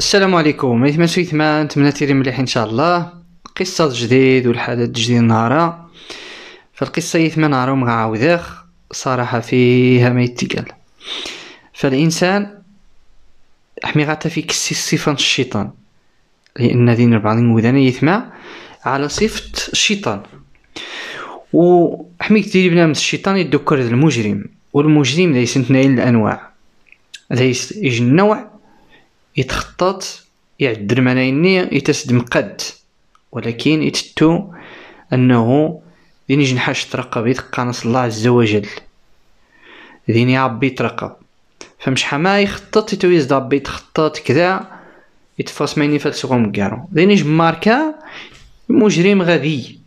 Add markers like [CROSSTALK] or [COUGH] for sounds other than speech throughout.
السلام عليكم سويت ما نتمنى تيري مليح ان شاء الله قصة جديد والحدث جديد نهارا فالقصة يثمان نهارا مغعاوداخ صراحة فيها ما يتقال فالإنسان أحمي غاتا في كسي صفة الشيطان لأن ذين البعض ودانا يثمع على صفة الشيطان وحمي كتير بنا من الشيطان يدكر المجرم والمجرم ليس نتنين الأنواع ليس يجي النوع يتخطط يعد منايني يتسد مقد ولكن يتتو أنه ديني جنحاش ترقب يتقانص الله عز وجل ديني عبي ترقب فمش حما يخطط يتويز دابي يتخطط كذا يتفاس مايني فلسفهم كارو ديني ماركا مجرم غبي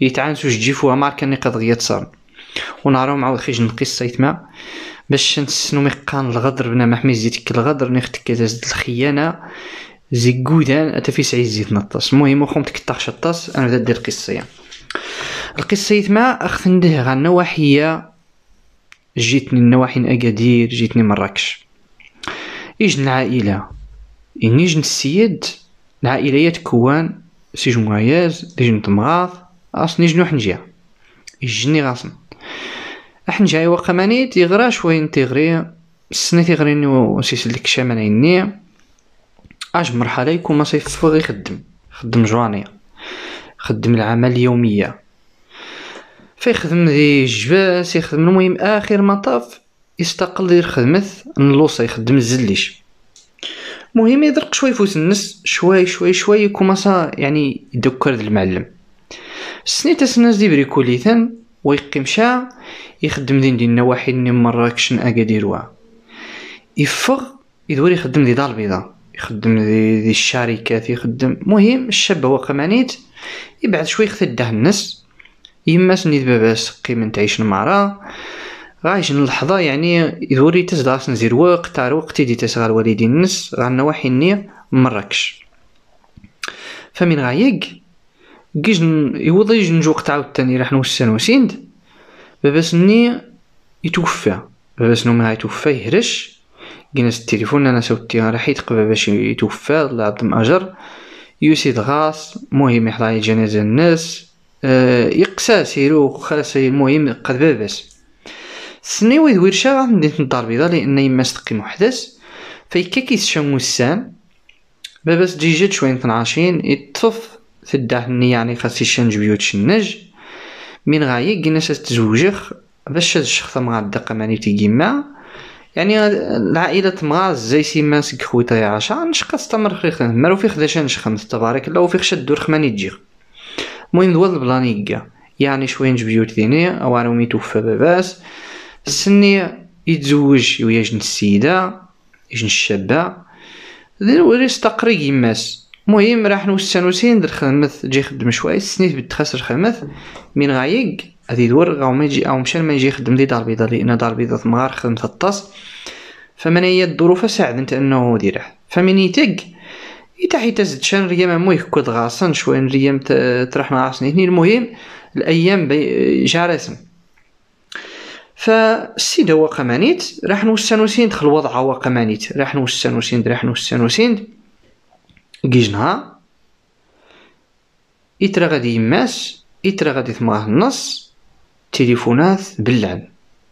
يتعانسو جيفوها ماركا اللي قد غيتصر ونعرف معاو الخيج نقص سيتما باش نسنو ميقان الغدر بنا محمي زيتك الغدر نختك تزد الخيانة زي قودان اتفيس سعي زيت نطاس المهم وخوم تكتاخش الطاس انا بدا دير قصية القصة ما اخت نديه غا نواحية جيتني النواحي اكادير جيتني مراكش يجن العائلة إني جن السيد العائلة يتكوان سي جمعياز دي جن تمغاث أصني جنو حنجيا يجني غاصن احنا جاي وقماني تيغرا شوي انتيغري سني تيغري نو سيسلك شامان عيني اج مرحلة يكون ما صيف غي خدم خدم جواني خدم العمل اليومية فيخدم دي جباس يخدم المهم اخر مطاف يستقل دير خدمث نلوصة يخدم الزليش مهم يدرق شوي فوس النس شوي شوي شوي يكون كوماسا يعني يدكر المعلم سنيت الناس دي بريكوليثن ويقيم شا يخدم دين دي النواحي اللي مراكش اكادير واه يفغ يدور يخدم دي دار البيضاء يخدم دي, دي الشركات يخدم مهم الشاب هو قمانيت يبعد شوي خدا الناس يما سني باباس قيمة تعيش المعرة غايش اللحظة يعني يدور يتزدار سنزير وقت تاع وقت يدي تسغال والدي النس غا النواحي نية مراكش فمن غايق كيجن يوضي جنج وقت عاود راح نوسن وسند باباس-ني يتوفى باباس ملي يتوفى يهرش جنس التليفون انا ساوتي راح حيت باش يتوفى الله يعظم اجر يوسيد غاس مهم يحضر جنازة الناس أه يقسى سيرو خلاص المهم قد باباس سني ويد ورشا غاد ندير الدار البيضاء لان يما تقيم وحداس فيكا كيتشمو السام باباس تجي جد شوية تنعاشين يتصف في النية يعني خاص يشنج بيوت شنج من غاية كنا تتزوجخ باش الشخص مغدق ماني في يعني العائلة مغاز زي سيما سك خويتا يا عشا نشقى استمر خيخ مرو في خداش خمس تبارك الله وفي خشد دور خماني تجي المهم دوال البلان يقا يعني شوين جبيوت ديني او انا ميتوفى باباس سني يتزوج ويا جن السيدة جن الشابة ذي وريس تقري يماس المهم راح نوش سانوسين در خدمت جي خدم شوية سنيت بد خسر خدمت من غايق غادي يدور غاو ما يجي او مشان ما يجي يخدم لي دار بيضة لان دار بيضة ثمار خدمة الطاس فمن هي الظروف انت انه ديره فمن يتق يتحي تزد شان ريام مو يكود غاصن شوي ريام تروح عاصني هني المهم الايام جارسم فالسيد هو قمانيت راح نوش سانوسين دخل وضعه هو قمانيت راح نوش نوسانوسين راح سانوسين. كيج إترا غادي يماس إترا غادي تمغاه النص تليفونات باللعن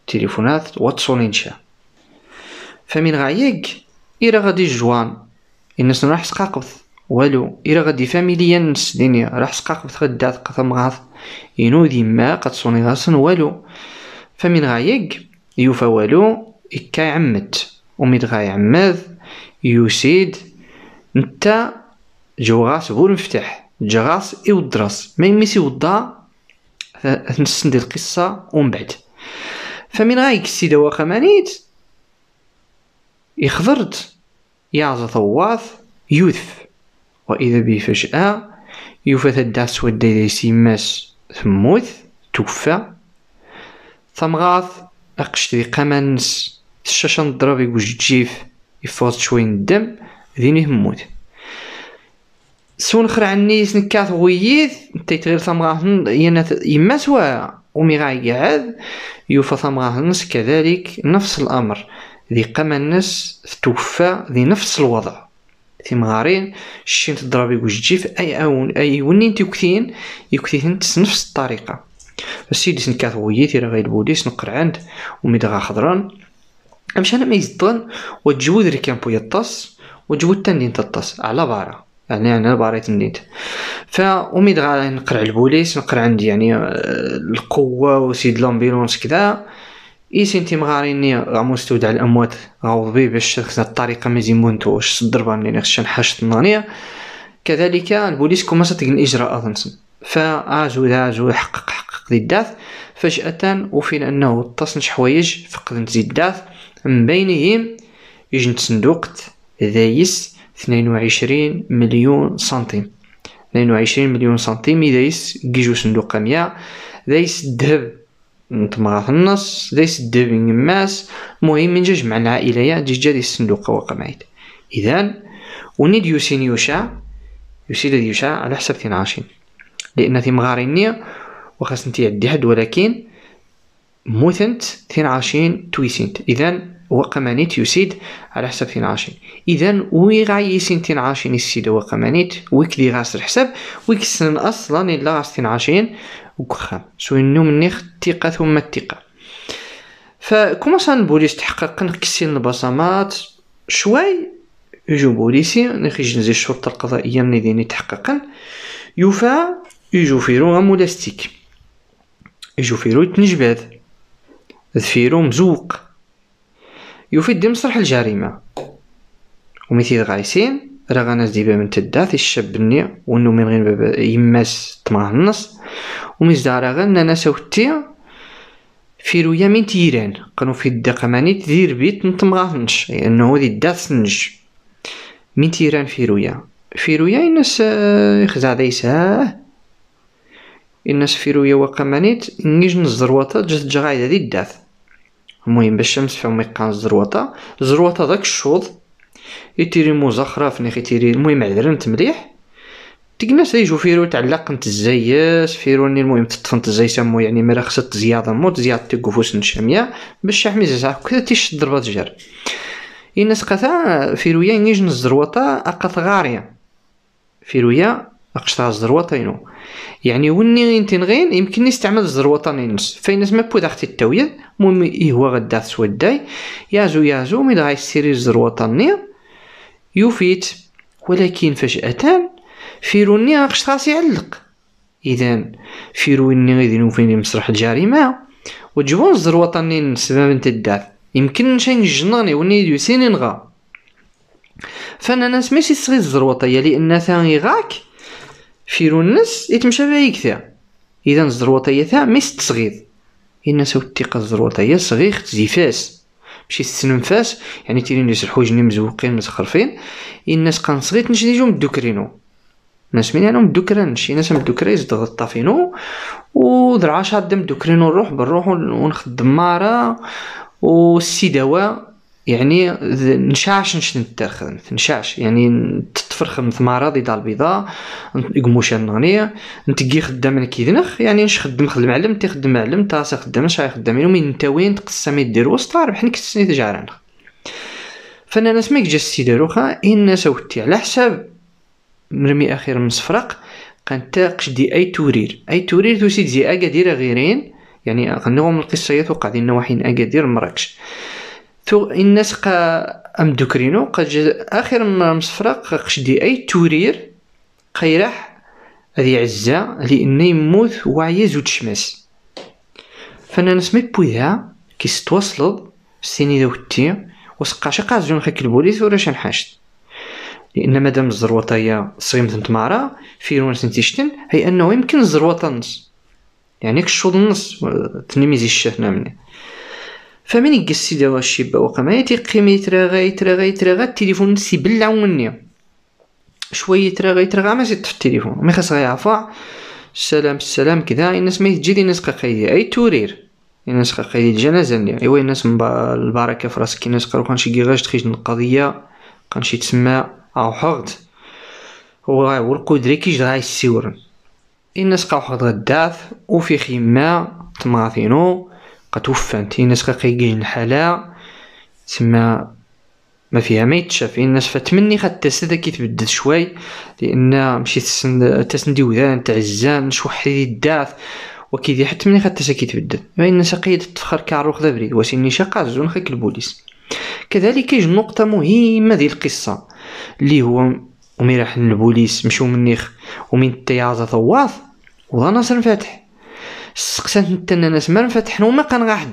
تليفونات واتسون إنشا فمن غايق إرا غادي جوان الناس راح سقاقبث والو إلا غادي فاميليا نس ديني راح سقاقوث غدا تقثم إنو ينو ديما قد صوني غاصن والو فمن غايق يوفا والو إكا يعمد ومن غايعمد يوسيد نتا جو غاس المفتاح مفتاح جا غاس يود راس ما يميس يوضا نسند القصة ومن بعد فمن غايك السيدة مانيت يخضرت يعز ثواث يوث وإذا به فجأة يوفى تدعس ودي سيماس ثموث توفى ثمغاث أقشت ذي قمانس الشاشة نضرب يقوش جيف يفوت شوين الدم ذيني هموت سون خرع عني سنكات غويث تيت غير ثمراهن ينات يما سوا ومي يوفا يوفى ثمراهنس كذلك نفس الأمر ذي الناس توفى ذي نفس الوضع في مغارين الشين تضرب يقوش جيف أي أون أي ونين تيكثين يكثيثن نفس الطريقة السيد سنكات غويث يرى غير البوليس نقرعند دغا خضران أمشان ما يزدن وتجود ريكامبو يطس وجود تاني تطس على بارا يعني انا باريت نديت فامي دغا نقرع البوليس نقرع عندي يعني آه، القوه وسيد لومبيلونس كذا اي سنتي مغاريني غا على الاموات غوضبي باش خصنا الطريقه ما مونتو واش الضربه اللي خصنا نحاش النانيه كذلك البوليس كوماسات الاجراء اظنسن فاجو داجو حقق حقق دي الداث فجأة أفين أنه تصنج حوايج فقدن الداث من بينهم يجن صندوق ذايس 22 مليون سنتيم 22 مليون سنتيم دايس كيجو صندوق مية دايس الذهب نتمغى النص دايس الذهب نماس المهم من جا العائلة يا جي جا دايس الصندوق وقمعيت إذا ونيد يوسين يوشع يوسيد يوشع على حسب تين عاشين لأن تيمغاريني وخاص نتي عدي حد ولكن موثنت تين عاشين تويسنت إذا وقمانيت يسيد على حساب تين عشرين اذا وي غايسين تين عشرين يسيد وقمانيت ويك دي غاس الحساب ويك سن اصلا الا غاس تين عشرين وكخا سو انو منيخ الثقه ثم الثقه فكما بوليس تحقق نكسين البصمات شوي يجو بوليسي نخرج نزي الشرطة القضائية مني ديني تحقق يوفا يجو فيرو مولاستيك يجو فيرو يتنجباد ذفيرو مزوق يفيد مسرح الجريمة ومثيل غايسين راه ناس ديبا من تدات الشاب النية وانو من غير باب يماس تماه النص ومزدا راه غن انا ساوتي في رؤيا من تيران قانو في الدقة ماني تدير بيت نتمغاهنش لانه يعني ذي دات سنج من تيران في رؤيا في رؤيا الناس آه، يخزع ديساه الناس في رؤيا وقمانيت نيج نزر وطا جات جغايدة دي الداث المهم باش الشمس فيهم ما الزروطه الزروطه داك الشوط يتيري موزه خرافني خي المهم عذرنت مليح ديك الناس يجو فيرو تعلق نت الزياس فيروني المهم تطفنت الزيس مو يعني مرا خصت زيادة موت زيادة تيكوفوس نشامية باش شحمي زيسا كذا تيش ضربة جر الناس قتا فيرويا نيجن الزروطة أقط غارية فيرويا أقشتها الزروطة ينو يعني وني تنغين يمكن يستعمل الزر الوطني نص فاين ما بود اختي مهم ايه هو غدا سوداي يازو يازو مي غاي السيري الزر الوطني يوفيت ولكن فجأة فيروني غاش خاصي علق اذا فيروني غادي نوفيني مسرح الجريمة وجبون الزر الوطني نسبة من تداف يمكن نشين جناني وني يوسيني نغا فانا ناس ماشي صغير الزروطية لان ثاني غاك فيرونس يتمشى بها يكثر اذا الزروطيه تاع ميس ان سو الثقة الزروطيه صغير تزيفاس ماشي السنفاس يعني تيري الحوج الحوجني مزوقين مزخرفين الناس قان صغير تنشديجو مدوكرينو ناس من يعني مدوكران شي ناس مدوكرا يضغط الطافينو ودرعا شاد مدوكرينو نروح بالروح ونخدم مارا والسيداوا يعني نشاش نش نتاخذ نشاش يعني نتفرخم ثمارة دي دار البيضاء نقموش النانية نتقي خدام كيدنخ يعني نش خدم خدم علم تي خدم علم تا سي خدام شاي خدام يلو انت وين تقسم يدير وسط ربح نكتسني تجاران فانا ناس ميك جا السي داروخا ان سوتي على حساب مرمي اخير من صفرق تاقش دي اي تورير اي تورير توسيد زي اكادير غيرين يعني غنوهم القصه يتوقع توقع ديالنا واحد اكادير مراكش تو الناس قا ام دوكرينو قا اخر مصفرق قشدي اي تورير قيرح هذه عزة لأن يموت وعيا زود شماس فانا نسمي بويها كي ستوصلد سيني داوتي وسقاش زون خيك البوليس ولا نحاشت لان مادام الزروطه هي صغيمة تمارا في رونس نتيشتن هي انه يمكن الزروطه نص يعني كشوط النص تنميزي الشهنه مني فمن يقص دوا الشباك وقام يتقيم يتراغا يتراغا يتراغا التليفون نسي مني شوية يتراغى يتراغا ما زيد في التليفون ما خاص غيعفع السلام السلام كذا الناس ما تجي الناس قاقيدي اي تورير الناس قاقيدي الجنازة اللي ايوا الناس من البركة في راسك الناس قالو كانش كيغاش تخيج القضية شي تسمى او حغت والقدري كيج غاي يسيورن الناس قاو حقد غداف وفي خيمة تماثينو قد انت الناس كيجين الحالة تما ما فيها ما يتشاف الناس فتمني خد التسد كيتبدل شوي لان مشيت تسندي وذان تعزان شوحي الداث وكيدي حتى ملي خد كيتبدل ما الناس قيد تفخر كعروخ ذبري وسيني شاقا زون خيك البوليس كذلك يجي نقطة مهمة ديال القصة اللي هو ومي راح البوليس مشو منيخ ومن تيازا ثواث ولا ناصر فتح سقسات نتن ناس مار مفتح وما كان غاحد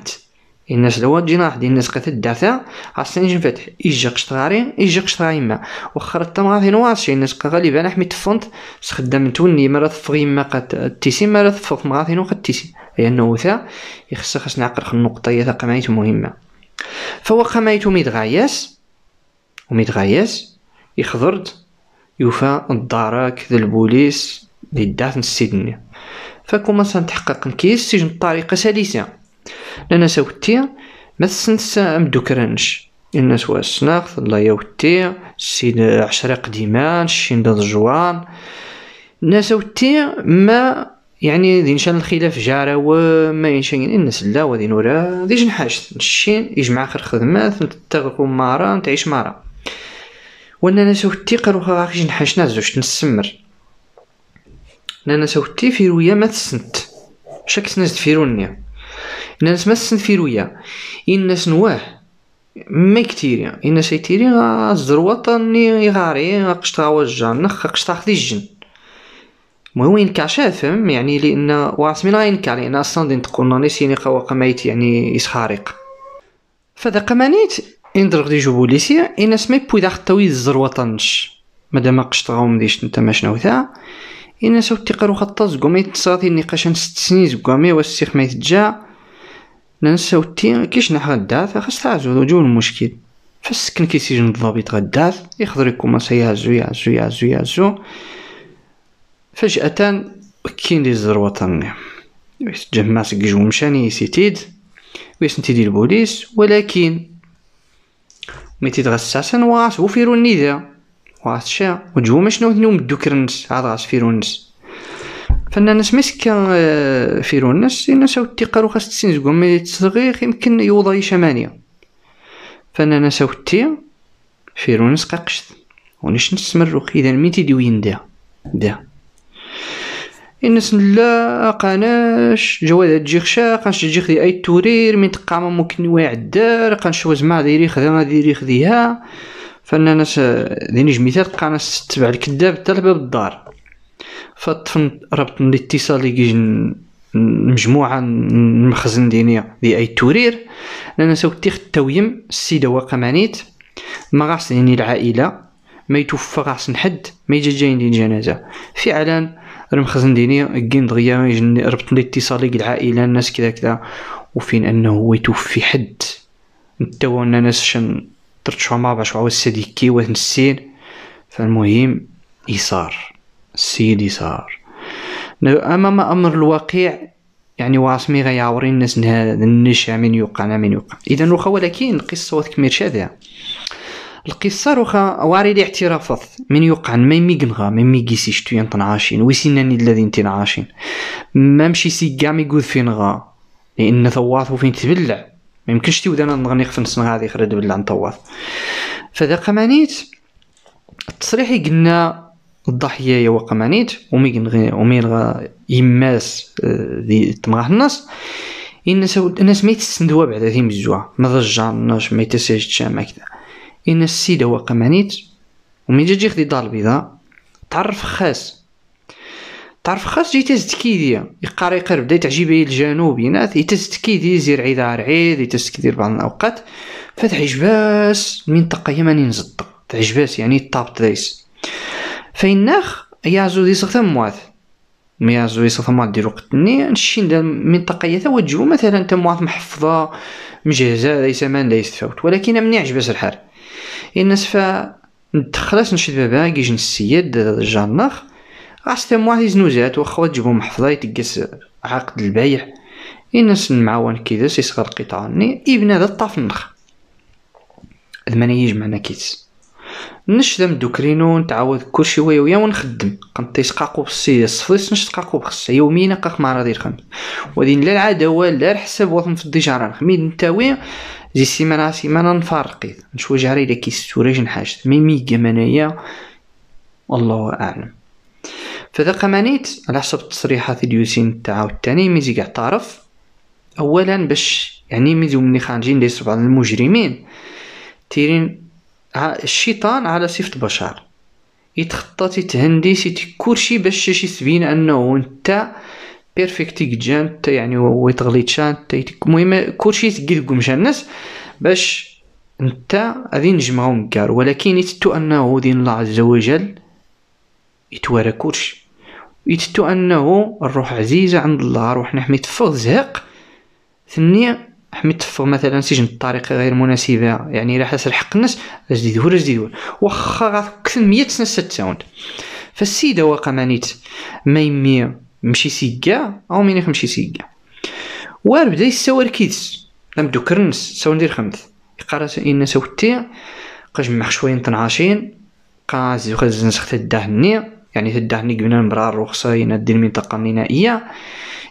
الناس دوا جينا واحد الناس قتل الدافع خاصني جي نفتح إيجا قشط غارين إجا قشط وخر وخرج تما غادي نواصي الناس غالبا حميت فونت سخدام توني مرة تفغ يما قد تيسي مرة تفغ مغاثي نوقد تيسي لأنه وثا يخص خاص نعقل النقطة ثقة معيت مهمة فهو قمايت ميد غاياس وميد غاياس يخضرد يوفى الدارك ذا البوليس للدات نسيدني فكما سنتحقق سجن بطريقة سلسة لأن سوتي ما تسنس مدوكرانش الناس واش ناخذ لا يوتي السيد عشرة قديمان شين داد جوان الناس وتي ما يعني ذي نشان الخلاف جارة وما ينشان الناس لا وذي نورا ذي جنحاج الشين يجمع اخر خدمة ثم تتغفو مارا تعيش مارا وانا ناس وتي قروها اخي جنحاج ناس نسمر في رويا ما تسنت شاك سناس دفيروني نانس ما تسنت فيرويا إناس نواه ما كتيري إناس يتيري الزروات ني غاري قشطا وجع نخ قشطا الجن مهم ينكعشا فهم يعني لأن واسمين غينكع لأن أصلا دين تقولنا نسيني قوا ميت يعني يسخارق فذا قمانيت درغ دي جوبوليسيا إناس ما يبوي داخل الزروات نش مادام قشطا غوم ديش نتا شنو تاع إناس وتقر وخطا زقومي تصاطي النقاش ست سنين زقومي والسيخ ما يتجا ننسى وتي كيش نحا غداث خاص تعزو وجو المشكل كي سجن الضابط غداث يخضر يكون يعزو يعزو يعزو يعزو فجأة كين لي زر وطني سكي جو مشاني سيتيد ويس نتيدي البوليس ولكن ميتيد غساسا وغاسبو فيرو النيدا وغاتشع وتجوما شنو نوم دوكرنس عاد فانا ناس مسكا آه، فيرونس الناس او تيقارو خاص تسين زقوم تصغيخ يمكن يوضى شمانية فالناس او تي فيرونس قاقشت ونش روخي اذا مين تيدوين دا دا الناس لا قناش جواد جيخشا قنش جيخ دي اي تورير من تقام ممكن واعد الدار قنش وزمع ديري خذا ديري دي فانا ناس ديني جميتات بقى ناس تتبع الكذاب حتى لباب الدار فطفن ربط الاتصال اللي كيجي مجموعة المخزن ديني دي اي تورير لانا سوف تيخ التويم السيدة وقمانيت ما غاس يعني العائلة ما يتوفى غاس نحد ما يجي جاين ديال جنازة فعلا المخزن ديني كين دغيا ربط الاتصال ديال العائلة الناس كذا كذا وفين انه هو يتوفي حد نتاو الناس شن درت شوما باش عاود السيد يكيوه نسين فالمهم يسار السيد يسار امام امر الواقع يعني واسمي غيعوري الناس النشا من يوقع من يوقع اذا واخا ولكن القصه واثك مرشادها القصه روخا وارد اعترافات من يوقع ما ميغنغا ما ميغيسيش توين تنعاشين ويسيناني الذين تنعاشين ما مشي سيكا ميغوذ فين غا لان ثواثو فين تبلع ما يمكنش تيود انا نغني في نص نهار يخرد بالله نطوف فذا قمانيت التصريح قلنا الضحيه هي وقمانيت ومي ومي يماس آه، ذي تمغاه النص الناس الناس ما يتسندوا بعد هذه مزوعه ما ضجعناش ما يتسجدش ما كذا إن السيده وقمانيت ومن جا تجي خدي الدار البيضاء تعرف خاس تعرف خاص جيت تزكي ديا يقرا يقرب بدا تعجب الجنوب ينات يتزكي يزير زير عيدار عيد يتهز دير بعض الاوقات فتعجباس المنطقه يماني نزد تعجباس يعني الطابط دايس فيناخ يعزو دي سخت مواث مي يا دي سخت مواث ديرو وقتني نشين دا المنطقه يا توجهو مثلا مواث محفظه مجهزه ليس مان ليس تفوت ولكن مني عجباس الحال الناس فا ندخلاس نشد بابا كيجي السيد جاناخ اش ثم واحد يزنوزات وخا تجيبهم محفظة يتقس عقد البيع إنس معاون كيدس يصغر قطعني ابن هذا الطاف النخ الماني يجمعنا كيدس نشدم دوكرينو نتعاود كلشي ويا ويا ونخدم قنطي سقاقو بالسي الصفيس نشتقاقو بخص يوميا قاق مع راضي الخمس وذين لا العداوة لا الحساب وطن في الديجارة نخميد نتاوي زي سيمانة سيمانة نفارقيت نشوج على إلا كيستوريج نحاجت ميمي منايا والله أعلم فذاك مانيت على حسب التصريحات اليوسين تاعو الثاني ميزي كاع تعرف اولا باش يعني ميزو ملي خارجين ليس بعض المجرمين تيرين الشيطان على صفة بشر يتخطى تهندي سيتي كلشي باش شي سبين انه انت بيرفكتي جان انت يعني ويتغليتشان انت المهم كلشي تقيد قمشا الناس باش انت غادي نجمعهم كار ولكن يتتو انه دين الله عز وجل يتوارى كلشي يتتو انه الروح عزيزه عند الله روح نحمي تفغ زهق ثني حمي تفغ مثلا سجن الطريق غير مناسبه يعني راح حاس الحق الناس جديد ولا جديد واخا غاكثر 100 سنه ساوند فالسيده واقع مانيت ما يمي مشي سيكا او مينيخ يمشي سيكا وار بدا يساور كيدس لم دو كرنس ساو ندير خمس يقرا ان سوتي قا جمع شويه تنعاشين قا زوخ زنسخت الدهني يعني تدعني قبنا المرا رخصة ينادي المنطقة النهائية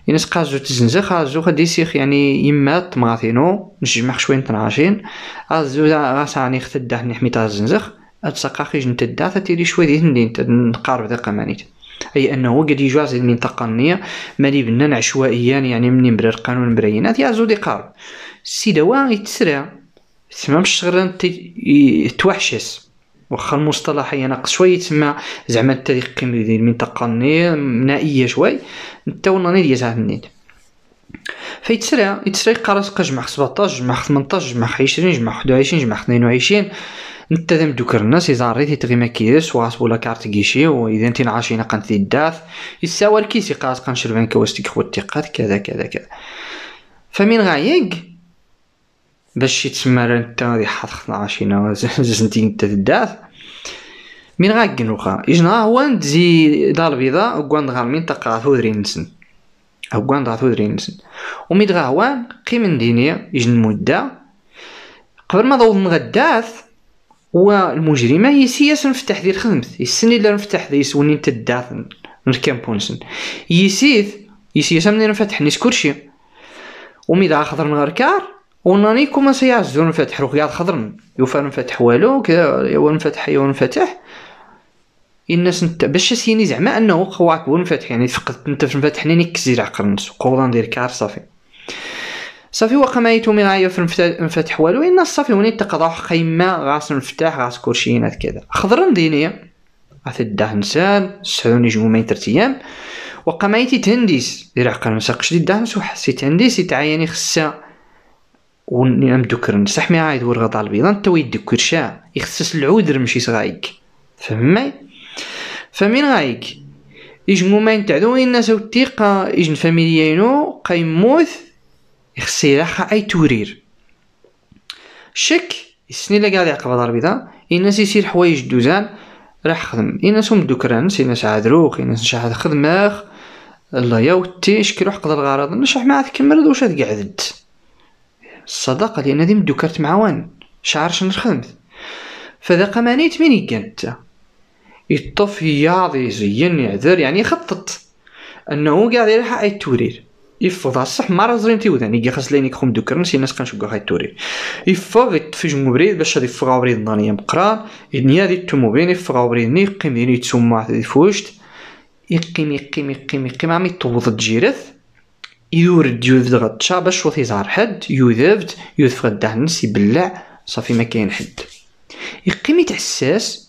ينس يعني قازو تزنزا قازو خدي سيخ يعني يما طماطينو نجمع شوين تنعاشين ازو غاس عني خت حني حميتا الزنزخ اتسقاخي خيج نتدا تيري شوي دي هندين نقارب ذاك مانيت اي انه قد يجوز المنطقة النية مالي بنان عشوائيا يعني مني مبرر قانون مبرينات يا دي قارب السيدة واه يتسرع تمام مش غير توحشس واخا المصطلح هي ناقص شويه تما زعما التاريخ القيمي ديال المنطقه نائيه شوي نتا والناني ديالها النيل فيتسرى يتسرى يقرا جمع 17 جمع 18 جمع 20 جمع 21 جمع 22 نتا دام دوكر الناس يزاري تغيما كيس و غاسبو كارت كيشي واذا انت عاشينا قنت الداث يساوى الكيسي قاس قنشربان كواستيك خوتي قات كذا كذا كذا فمن غايق باش يتسمى انت غادي حاط عاشينا [LAUGHS] نتا انت الداث من غا كنوخا إجنا هو تزي دار البيضاء وكوان دغا من تقرا ثودرين نسن وكوان دغا ثودرين نسن وميد غاوان قيم ديني إجن مدة قبل ما ضوض غداث المجرمة هي سياسة في ديال خدمت السنة اللي نفتح ذي سوني تداثن نركام بونسن يسيث يسياسة من نفتح نيس كلشي ومي دغا خضر من كار وناني كوما سيعزو نفتح روك خضرن يوفر نفتح والو كذا يوفر نفتح يوفر نفتح الناس انت باش سيني زعما انه خواك كبر مفاتح يعني فقدت انت في مفاتح نيني كزير عقل نفسو قوضا ندير كار صافي صافي واخا ما يتومي غايو في المفتاح والو ان صافي وني تقضى خيمة غاس المفتاح غاس كرشينات كذا خضر ديني غاث الداه نسال سعوني جو ترت تيام وقا ما يتي تهنديس دير عقل مساقش دي الداه نسوح سي تهنديس يتعيني خصها وني امدوكر نسح مي عايد ورغض على البيضان تا ويدك كرشاه يخصص العود ماشي صغايك فهمي فمن غايك يجمومان تاع تعدو الناس وتيقا يجن قايم موث إخسي راحة اي تورير شك السنين اللي قاعد يعقب ضربي بيضا الناس يسير حوايج دوزان راح خدم الناس هم دوكرانس الناس عادروك الناس نشاح خدماخ الله يا وتي شكي روح قدر الغرض نشح مع كم مرض واش قعدت الصداقة لان ديما دوكرت معوان شعرش نخدمت فذا قمانيت من يقال يطف ياض زين يعذر يعني يخطط انه قاعد يلحق اي التورير يفوض صح ما راه زرين تيودان يجي خاص لين دو دوكرن شي ناس كنشوكو هاي التورير يفوض جمو بريد باش هادي يفوغ بريد نانيا مقران يدنيا دي التوموبيل يفوغ بريد ني يقيم ديني يتسمع هادي فوشت يقيم يقيم يقيم يقيم عم يطوض الجيرث يورد يوذ غطشا باش شوط يزار حد يوذفت يوذف غدا هنس يبلع صافي ما كاين حد يقيم يتحساس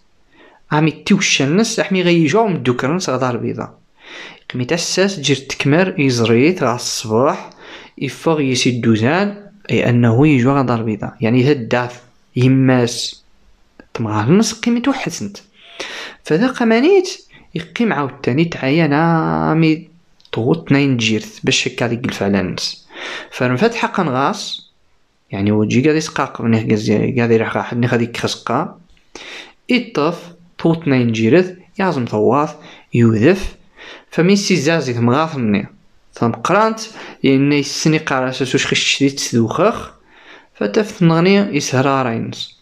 عم يتوشن نس احمي غي جوم دوكرن غدار بيضا قمي تساس جرت تكمر يزريت غا الصباح يفوغ يسيد دوزان اي انه يجو غدار بيضا يعني هداف يماس تمغار نس قمي توحسنت فذا قمانيت يقيم عاوتاني تعاين مي طوط ناين جيرت باش هكا ديك الفعلة نس فرنفات حقا نغاص يعني وجي قادي سقاق من يروح راح غادي خسقا يطف توت نينجيرث يازم ثواث يوذف فميسي زازي ثمغاث مني ثم قرانت يني السني قراسة سوش خش شديد سدوخخ فتفت نغني يسهر رينز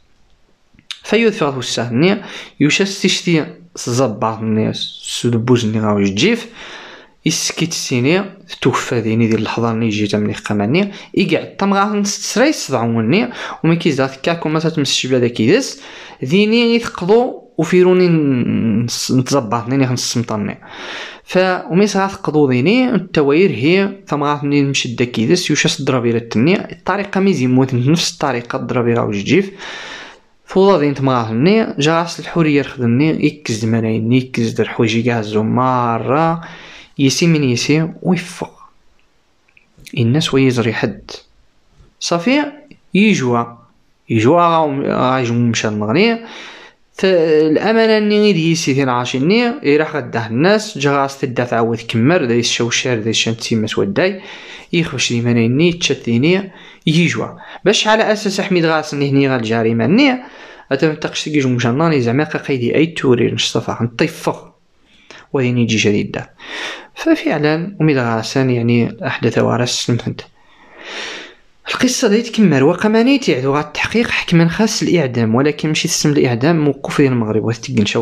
فيوذ فغاثو السهني يوشس تشتي سزبعث مني سدبوز نغاو جيف يسكت سيني توفى ديني ديال اللحظة اللي جيت مني قماني يقعد تمغاث نستسري سبعوني وميكي زاث كاكو مسات مسشبلا داكي ديس ديني يثقضو وفيروني نتزبط ناني ف فوميس غاث قضوضيني التواير هي ثم غاثني مشدة كيدس يوشس الدرابيرة التنية الطريقة ميزي موت نفس الطريقة الدرابيرة وجيف فوضا دين مني جاس الحورية يخدمني يكز ملايين يكز در حويجي كاع مارا يسي من يسي ويفق الناس ويزري حد صافي يجوا يجوا غاجم مشان مغنيه الامانه اللي سيتي نعاشيني يروح غداه الناس جا غاس تدا تعاود كمر دايس شوشار دايس شان تيمس وداي يخوش لي مانيني تشاتيني يجوا باش على اساس حميد غاس إني هني جاري ماني اتم تقش كي جون جناني زعما قيدي اي توري نشطفا نطيفو وين يجي جديد ففعلا وميد غاسان يعني احدث وارث سلمت القصة دي تكمل وقماني تعدو غا التحقيق حكما خاص الإعدام ولكن ماشي تسم الإعدام موقف ديال المغرب وتقنش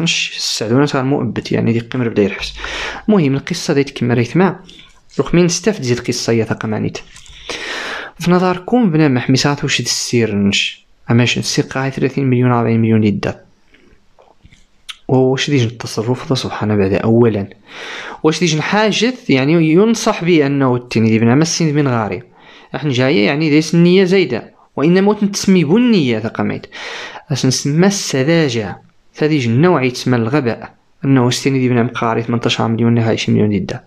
مش السعدونة تغير المؤبد يعني ديك قمر بدا يرحس المهم القصة دي تكمل ريثما رقمي استفد زيد القصة يا تقمانيت في نظركم بنا محمسات واش السير نش اما شن السير قاعد 30 مليون 40 مليون ديال واش ديجن التصرف هذا سبحان بعد اولا واش ديجن حاجث يعني ينصح بانه التنيدي بن عمس من غاري راح جايه يعني ليس النيه زايده وانما تسمي بالنيه تقميت اش نسمى السذاجه ثديج النوع تسمى الغباء انه دي بن مقاري 18 مليون نهايش مليون ديدا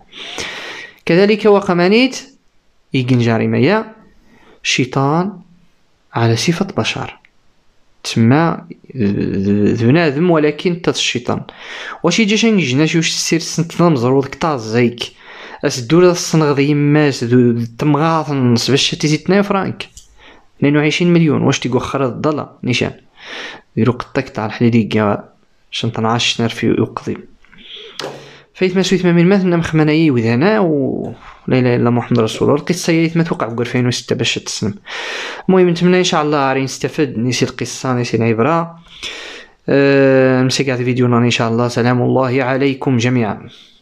كذلك وقمانيت يجن جارمية شيطان على صفة بشر تسمى ذناذم ولكن تات الشيطان واش يجي شنجنا شي وش سير سنتنا مزروض كتاز زيك الدولة تصنغض يماس تمغاط نص باش تيزي 2 فرانك 22 مليون واش تيقو خرط الضلا نيشان ديرو قطك تاع الحليليكا شن تنعش في يقضي فايت ما سويت ما من مثلنا مخمنايا وذانا و لا اله الا محمد رسول الله القصه هي ما توقع في 2006 باش تسلم المهم نتمنى ان شاء الله راني نستفد نسي القصه نسي العبره أه نمسك هذا الفيديو ان شاء الله سلام الله عليكم جميعا